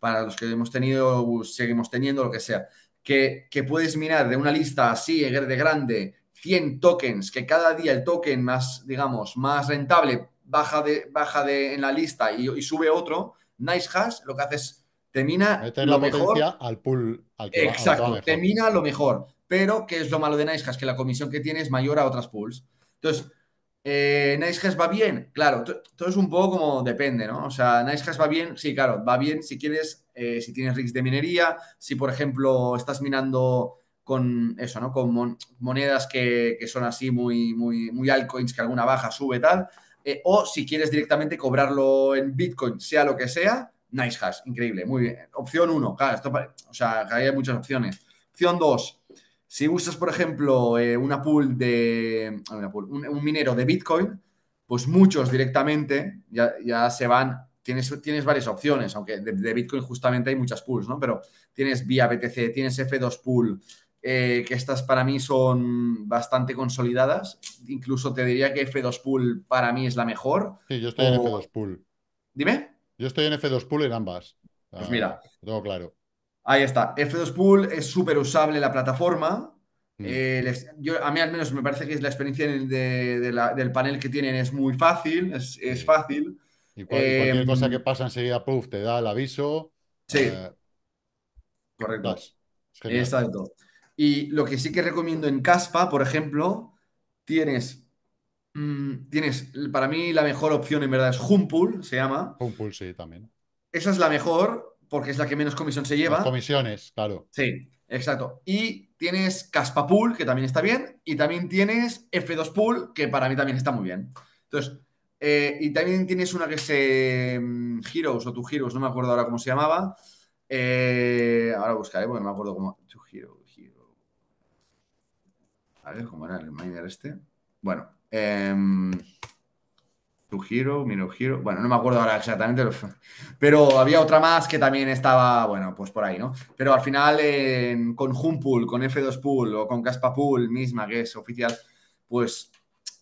para los que hemos tenido, seguimos teniendo, lo que sea, que, puedes minar de una lista así, de grande, 100 tokens, que cada día el token más, digamos, más rentable baja, de, baja de, en la lista y, y sube otro, NiceHash lo que haces Termina mejor. al pool. Exacto, te mina termina lo mejor. Pero, que es lo malo de Nicehash? Que la comisión que tiene es mayor a otras pools. Entonces, eh, Nicehash va bien, claro, todo es un poco como depende, ¿no? O sea, Nicehash va bien, sí, claro, va bien si quieres, eh, si tienes rigs de minería, si por ejemplo estás minando con eso, ¿no? Con monedas que, son así muy, muy, muy altcoins, que alguna baja, sube, tal. Eh, o si quieres directamente cobrarlo en Bitcoin, sea lo que sea, Nice hash, increíble, muy bien. Opción 1, claro, o sea, hay muchas opciones. Opción 2, si buscas, por ejemplo, eh, una pool de. Ah, un, minero de Bitcoin, pues muchos directamente ya, ya se van. Tienes, tienes varias opciones, aunque de, Bitcoin justamente hay muchas pools, ¿no? Pero tienes vía BTC, tienes F2 pool, eh, que estas para mí son bastante consolidadas. Incluso te diría que F2 pool para mí es la mejor. Sí, yo estoy en F2 pool. Dime. Yo estoy en F2 Pool en ambas. pues mira. Todo claro. Ahí está. F2 Pool es súper usable la plataforma. Mm. Eh, yo, a mí al menos me parece que es la experiencia del panel que tienen es muy fácil, es, fácil. Y cualquier em, cosa que pasa enseguida, puff, te da el aviso. Sí. Eh, Correcto. Exacto. Y lo que sí que recomiendo en Caspa, por ejemplo, tienes Mm, tienes, para mí la mejor opción en verdad es Humpool, se llama. Humpool, sí, también. Esa es la mejor porque es la que menos comisión se lleva. comisiones, claro. Sí, exacto. Y tienes Caspapool, que también está bien, y también tienes F2 Pool, que para mí también está muy bien. Entonces, eh, y también tienes una que se. Eh, Heroes o tu Heroes, no me acuerdo ahora cómo se llamaba. Eh, ahora buscaré porque no me acuerdo cómo. Tu A ver, ¿cómo era el miner este? Bueno, eh, tu Hero, Miro Bueno, no me acuerdo ahora exactamente. Pero había otra más que también estaba, bueno, pues por ahí, ¿no? Pero al final, con Humpool, con F2 Pool o con Pool misma, que es oficial, pues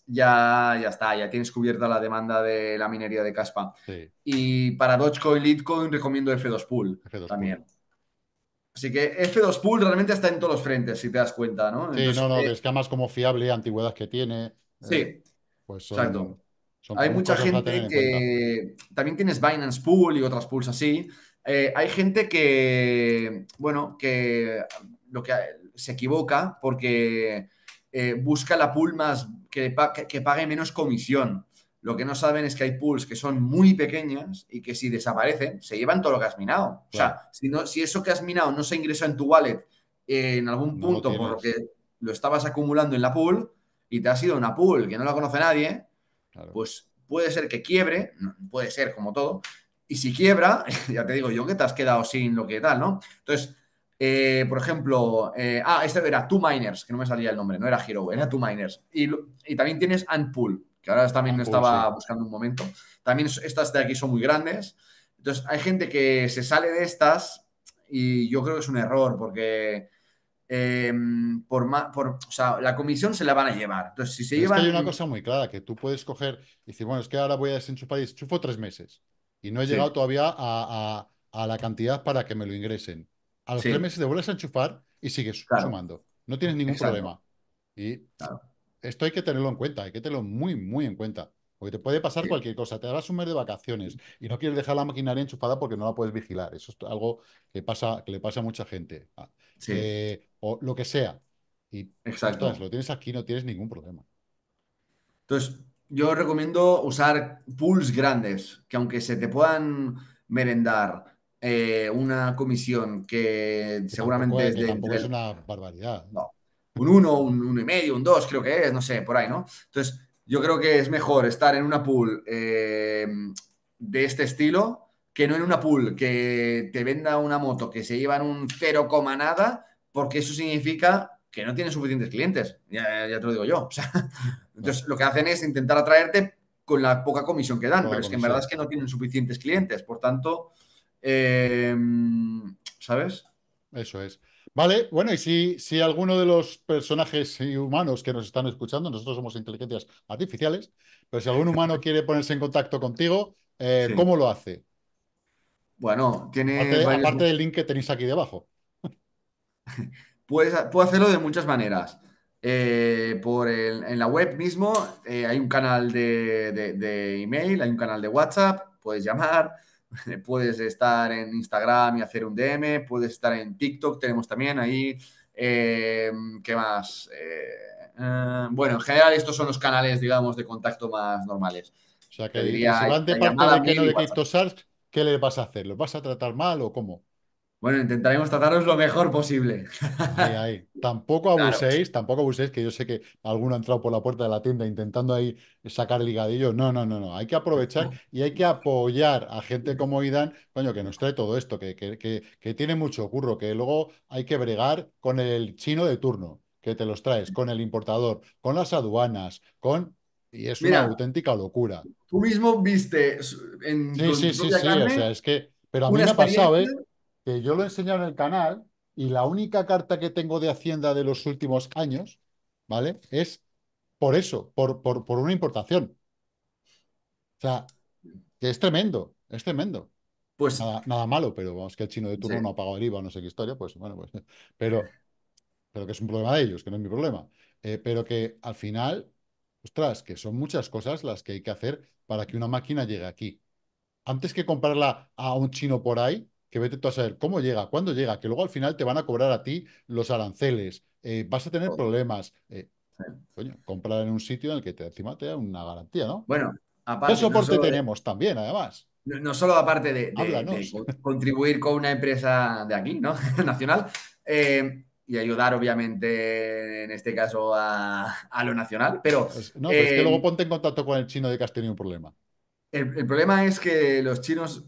ya, ya está, ya tienes cubierta la demanda de la minería de Caspa. Y para Dogecoin, Litecoin, recomiendo F2 Pool también. Así que F2 Pool realmente está en todos los frentes, si te das cuenta, ¿no? Sí, no, no, es que más como fiable, antigüedad que tiene. Sí. Eh, pues hay mucha gente que también tienes Binance Pool y otras pools así. Eh, hay gente que, bueno, que lo que se equivoca porque eh, busca la pool más que, que, pague menos comisión. Lo que no saben es que hay pools que son muy pequeñas y que si desaparecen, se llevan todo lo que has minado. O sea, si, eso que has minado no se ingresa en tu wallet en algún punto porque lo estabas acumulando en la pool, y te ha sido una pool que no la conoce nadie, pues puede ser que quiebre, puede ser como todo, y si quiebra, ya te digo yo que te has quedado sin lo que tal, ¿no? Entonces, eh, por ejemplo, eh, ah, este era Two Miners, que no me salía el nombre, no era Hero, era Two Miners. Y, y también tienes Antpool, que ahora también estaba buscando un momento. También estas de aquí son muy grandes. Entonces, hay gente que se sale de estas y yo creo que es un error porque Em, por, la comisión se la van a llevar. Entonces, si se hay una cosa muy clara, que tú puedes coger y decir, bueno, es que ahora voy a desenchufar y desenchufo tres meses. Y no he llegado todavía a, la cantidad para que me lo ingresen. A los tres meses te vuelves a enchufar y sigues sumando. No tienes ningún problema. Y esto hay que tenerlo en cuenta, hay que tenerlo muy, muy en cuenta. Porque te puede pasar cualquier cosa. Te vas un mes de vacaciones y no quieres dejar la maquinaria enchufada porque no la puedes vigilar. Eso es algo que, pasa, que le pasa a mucha gente. Ah, eh, o lo que sea. Y Exacto. lo tienes aquí, no tienes ningún problema. Entonces, yo recomiendo usar pools grandes, que aunque se te puedan merendar eh, una comisión que, seguramente es, de, es una barbaridad. No. Un 1, un 1,5, medio, un 2, creo que es, no sé, por ahí, ¿no? Entonces, yo creo que es mejor estar en una pool eh, de este estilo que no en una pool que te venda una moto que se lleva en un 0, nada porque eso significa que no tienen suficientes clientes, ya, te lo digo yo. entonces, lo que hacen es intentar atraerte con la poca comisión que dan, pero es que en verdad es que no tienen suficientes clientes, por tanto, em, ¿sabes? Eso es. Vale, bueno, y si, si alguno de los personajes humanos que nos están escuchando, nosotros somos inteligencias artificiales, pero si algún humano quiere ponerse en contacto contigo, eh, ¿cómo lo hace? Bueno, tiene. Aparte, aparte, del link que tenéis aquí debajo. Puedes, puedo hacerlo de muchas maneras. Eh, por el, en la web mismo eh, hay un canal de, de, email, hay un canal de WhatsApp, puedes llamar, puedes estar en Instagram y hacer un DM, puedes estar en TikTok, tenemos también ahí. Eh, ¿Qué más? bueno, en general estos son los canales, digamos, de contacto más normales. O sea, que diría, si van de parte de que le vas a hacer? lo vas a tratar mal o cómo? Bueno, intentaremos trataros lo mejor posible. Tampoco abuséis, tampoco abuséis, que yo sé que alguno ha entrado por la puerta de la tienda intentando ahí sacar ligadillo. No, no, no, no. Hay que aprovechar y hay que apoyar a gente como Idan, coño, que nos trae todo esto, que, que, tiene mucho curro, que luego hay que bregar con el chino de turno, que te los traes, con el importador, con las aduanas, con y es una auténtica locura. Tú mismo viste en sí, sí, sí, sí, o sea, es que, pero a mí me ha pasado, ¿eh? que yo lo he enseñado en el canal y la única carta que tengo de Hacienda de los últimos años, ¿vale? Es por eso, por, por, una importación. O sea, que es tremendo, es tremendo. Pues nada, malo, pero vamos, que el chino de turno no ha pagado el IVA, no sé qué historia, pues bueno, pues. Pero, pero que es un problema de ellos, que no es mi problema. Eh, pero que al final, ostras, que son muchas cosas las que hay que hacer para que una máquina llegue aquí. Antes que comprarla a un chino por ahí, que vete tú a saber cómo llega, cuándo llega, que luego al final te van a cobrar a ti los aranceles, eh, vas a tener oh. problemas. Eh, comprar en un sitio en el que encima te da una garantía, ¿no? Bueno, aparte. ¿Qué soporte tenemos también, además? No, solo aparte de, contribuir con una empresa de aquí, ¿no? nacional, eh, y ayudar, obviamente, en este caso, a, lo nacional, pero... Pues, no, es que luego ponte en contacto con el chino de que has tenido un problema. el, problema es que los chinos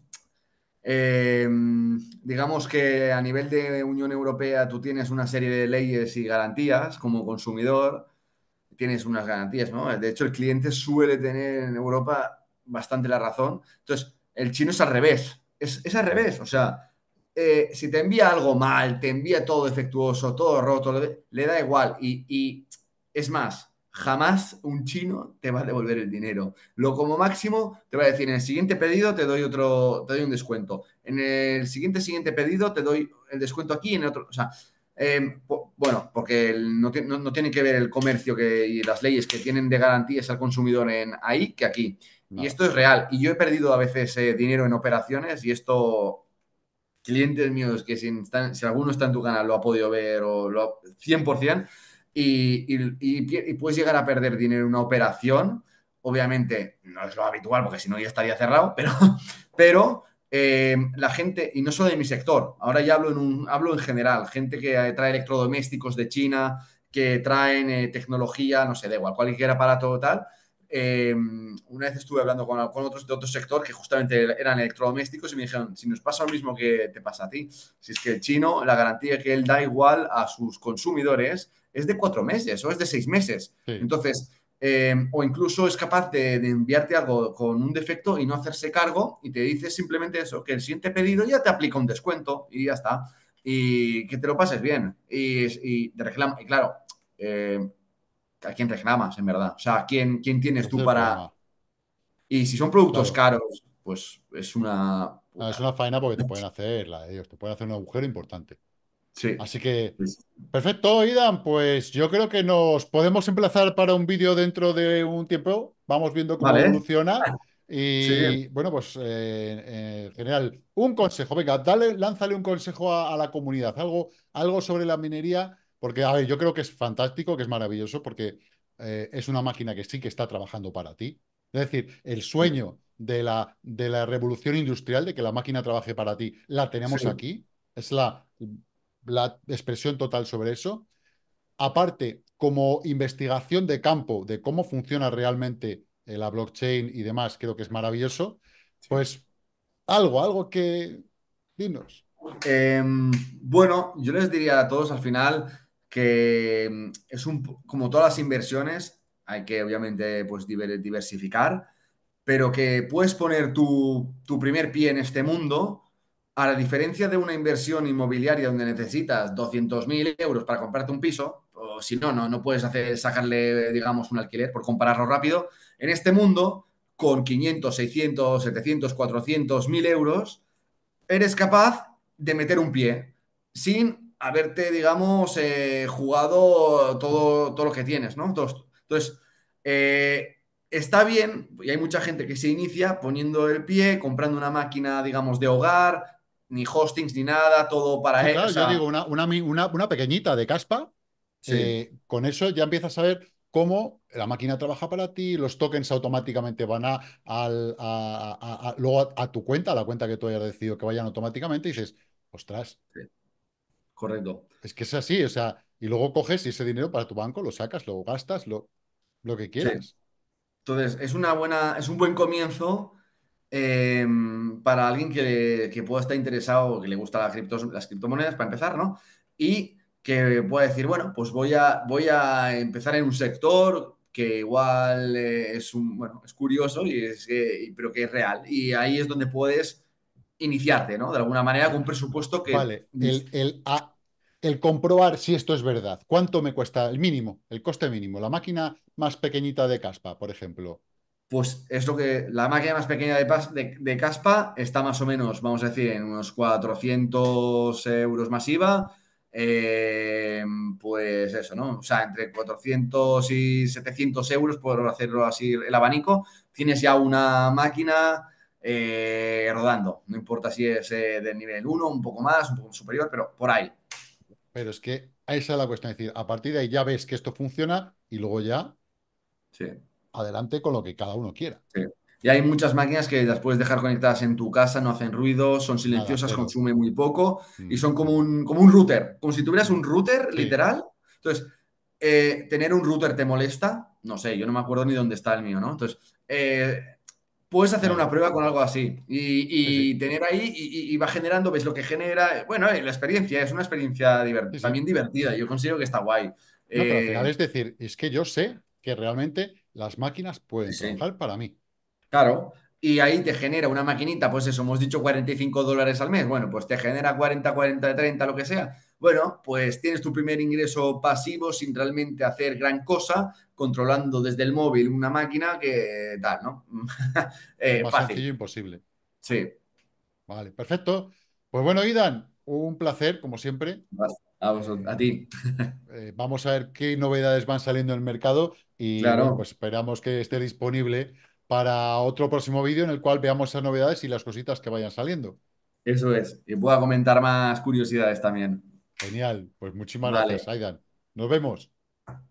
Em, digamos que a nivel de Unión Europea tú tienes una serie de leyes y garantías como consumidor, tienes unas garantías, ¿no? De hecho, el cliente suele tener en Europa bastante la razón. Entonces, el chino es al revés, es, al revés, o sea, eh, si te envía algo mal, te envía todo defectuoso, todo roto, le, da igual y es más, jamás un chino te va a devolver el dinero. Lo como máximo te va a decir, en el siguiente pedido te doy otro, te doy un descuento. En el siguiente, siguiente pedido te doy el descuento aquí, en otro, o sea, em, bueno, porque no, no, tiene que ver el comercio que, y las leyes que tienen de garantías al consumidor en ahí que aquí. Y esto es real. Y yo he perdido a veces eh, dinero en operaciones y esto, clientes míos que si, están, si alguno está en tu canal lo ha podido ver o lo 100%, y, puedes llegar a perder dinero en una operación. Obviamente no es lo habitual porque si no ya estaría cerrado, pero, pero eh, la gente, y no solo de mi sector, ahora ya hablo en, un, hablo en general, gente que trae electrodomésticos de China, que traen eh, tecnología, no sé, da igual, cualquier aparato tal, eh, una vez estuve hablando con, otros de otro sector que justamente eran electrodomésticos y me dijeron, si nos pasa lo mismo que te pasa a ti, si es que el chino, la garantía que él da igual a sus consumidores es de cuatro meses o es de seis meses. Entonces, eh, o incluso es capaz de, enviarte algo con un defecto y no hacerse cargo y te dice simplemente eso, que el siguiente pedido ya te aplica un descuento y ya está. Y que te lo pases bien. Y, te reclamo. y claro, eh, ¿a quién reclamas, en verdad? O sea, ¿quién, quién tienes tú para...? Y si son productos caros, pues es una... es una faena porque te pueden hacer la de ellos, te pueden hacer un agujero importante. Sí. Así que, perfecto, Idan, pues yo creo que nos podemos emplazar para un vídeo dentro de un tiempo. Vamos viendo cómo funciona Y bueno, pues eh, eh, en general, un consejo, venga, dale, lánzale un consejo a, la comunidad, algo, algo sobre la minería porque, a ver, yo creo que es fantástico, que es maravilloso, porque eh, es una máquina que sí que está trabajando para ti. Es decir, el sueño de la, de la revolución industrial, de que la máquina trabaje para ti, la tenemos aquí. Es la, la expresión total sobre eso. Aparte, como investigación de campo de cómo funciona realmente eh, la blockchain y demás, creo que es maravilloso. Pues algo, algo que... Dinos. Em, bueno, yo les diría a todos al final que mm, es un, como todas las inversiones, hay que obviamente pues, diversificar, pero que puedes poner tu, primer pie en este mundo, a la diferencia de una inversión inmobiliaria donde necesitas 200.000 euros para comprarte un piso, o si no, no, no puedes hacer, sacarle, digamos, un alquiler, por compararlo rápido, en este mundo, con 500, 600, 700, 400, 1000 euros, eres capaz de meter un pie sin haberte, digamos, eh, jugado todo, todo, lo que tienes, ¿no? entonces, eh, está bien, y hay mucha gente que se inicia poniendo el pie, comprando una máquina, digamos, de hogar, ni hostings ni nada, todo para eso. Claro, yo digo, una, pequeñita de caspa, eh, con eso ya empiezas a ver cómo la máquina trabaja para ti, los tokens automáticamente van a, tu cuenta, a la cuenta que tú hayas decidido que vayan automáticamente, y dices, ostras, correcto. Es que es así, o sea, y luego coges ese dinero para tu banco, lo sacas, lo gastas, lo, lo que quieres. Entonces, es una buena, es un buen comienzo em, para alguien que, que, pueda estar interesado, que le gustan las, criptos, las criptomonedas, para empezar, ¿no? Y que pueda decir, bueno, pues voy a, voy a empezar en un sector que igual eh, es, un, bueno, es curioso, y es, pero que es real. Y ahí es donde puedes iniciarte, ¿no? De alguna manera, con un presupuesto que... Vale, el, el, comprobar si esto es verdad. ¿Cuánto me cuesta? El mínimo, el coste mínimo. La máquina más pequeñita de Caspa, por ejemplo pues es lo que la máquina más pequeña de, Caspa está más o menos, vamos a decir, en unos 400 euros masiva. Em, pues eso, ¿no? O sea, entre 400 y 700 euros por hacerlo así el abanico, tienes ya una máquina eh, rodando. No importa si es eh, de del nivel 1, un poco más, un poco superior, pero por ahí. Pero es que esa es la cuestión. Es decir, a partir de ahí ya ves que esto funciona y luego ya adelante con lo que cada uno quiera. Y hay muchas máquinas que las puedes dejar conectadas en tu casa, no hacen ruido, son silenciosas, consumen muy poco y mm. son como un, como un router, como si tuvieras un router literal. Entonces, eh, tener un router te molesta, no sé, yo no me acuerdo ni dónde está el mío, ¿no? Entonces, eh, puedes hacer una prueba con algo así y, tener ahí y, va generando, ves lo que genera. Bueno, eh, la experiencia es una experiencia también divertida. Yo considero que está guay. Eh, es decir, es que yo sé que realmente las máquinas pueden trabajar para mí. Claro. Y ahí te genera una maquinita, pues eso, hemos dicho 45 dólares al mes. Bueno, pues te genera 40, 40, 30, lo que sea bueno, pues tienes tu primer ingreso pasivo sin realmente hacer gran cosa, controlando desde el móvil una máquina que tal, ¿no? Eh, fácil. sencillo imposible. Sí. Vale, perfecto. Pues bueno, Idan, un placer, como siempre. A, vosotros, a ti. Eh, eh, vamos a ver qué novedades van saliendo en el mercado y pues esperamos que esté disponible para otro próximo vídeo en el cual veamos esas novedades y las cositas que vayan saliendo. Eso es, y pueda comentar más curiosidades también. Genial, pues muchísimas gracias, Aidan. Nos vemos.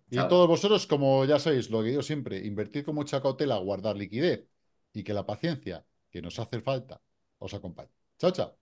Y a todos vosotros, como ya sabéis, lo que digo siempre, invertir con mucha cautela, guardar liquidez y que la paciencia que nos hace falta os acompañe. Chao, chao.